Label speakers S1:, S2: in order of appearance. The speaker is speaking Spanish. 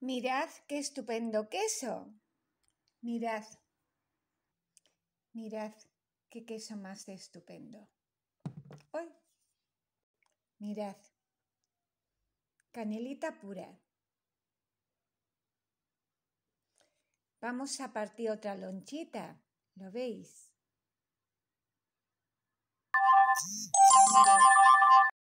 S1: Mirad qué estupendo queso. Mirad. Mirad qué queso más estupendo. Hoy. Mirad. Canelita pura. Vamos a partir otra lonchita. ¿Lo veis?